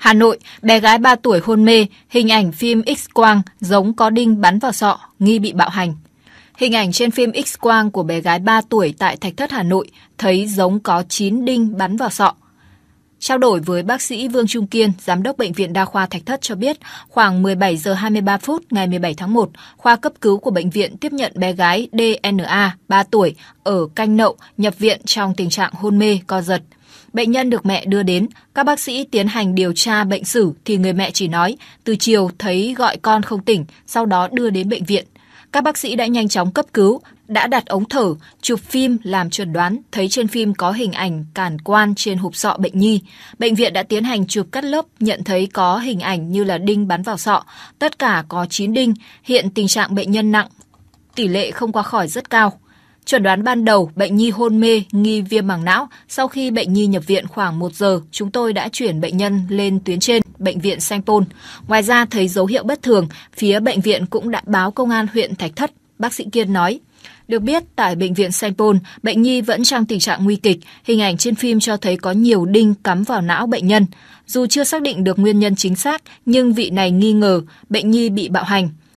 Hà Nội, bé gái 3 tuổi hôn mê, hình ảnh phim X-quang giống có đinh bắn vào sọ, nghi bị bạo hành. Hình ảnh trên phim X-quang của bé gái 3 tuổi tại Thạch Thất Hà Nội thấy giống có 9 đinh bắn vào sọ. Trao đổi với bác sĩ Vương Trung Kiên, giám đốc bệnh viện đa khoa Thạch Thất cho biết, khoảng 17 giờ 23 phút ngày 17 tháng 1, khoa cấp cứu của bệnh viện tiếp nhận bé gái DNA 3 tuổi ở Canh Nậu nhập viện trong tình trạng hôn mê co giật. Bệnh nhân được mẹ đưa đến, các bác sĩ tiến hành điều tra bệnh sử thì người mẹ chỉ nói, từ chiều thấy gọi con không tỉnh, sau đó đưa đến bệnh viện. Các bác sĩ đã nhanh chóng cấp cứu, đã đặt ống thở, chụp phim làm chuẩn đoán, thấy trên phim có hình ảnh cản quan trên hộp sọ bệnh nhi. Bệnh viện đã tiến hành chụp cắt lớp, nhận thấy có hình ảnh như là đinh bắn vào sọ, tất cả có 9 đinh, hiện tình trạng bệnh nhân nặng, tỷ lệ không qua khỏi rất cao. Chuẩn đoán ban đầu bệnh nhi hôn mê, nghi viêm màng não. Sau khi bệnh nhi nhập viện khoảng 1 giờ, chúng tôi đã chuyển bệnh nhân lên tuyến trên, bệnh viện Sanh Pôn. Ngoài ra thấy dấu hiệu bất thường, phía bệnh viện cũng đã báo công an huyện Thạch Thất. Bác sĩ Kiên nói, được biết, tại bệnh viện Sanh Pôn, bệnh nhi vẫn trong tình trạng nguy kịch. Hình ảnh trên phim cho thấy có nhiều đinh cắm vào não bệnh nhân. Dù chưa xác định được nguyên nhân chính xác, nhưng vị này nghi ngờ bệnh nhi bị bạo hành.